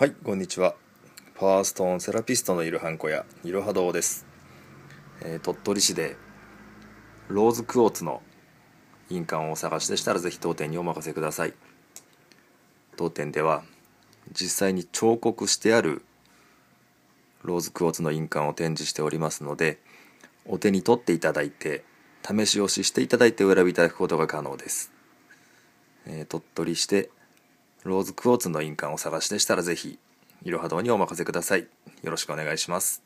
はいこんにちはパワーストーンセラピストのいるはんこやいろは堂です、えー、鳥取市でローズクォーツの印鑑をお探しでしたらぜひ当店にお任せください当店では実際に彫刻してあるローズクォーツの印鑑を展示しておりますのでお手に取っていただいて試し押ししていただいてお選びいただくことが可能です、えー、鳥取市でローズクォーツの印鑑を探しでしたらぜひいろは堂にお任せくださいよろしくお願いします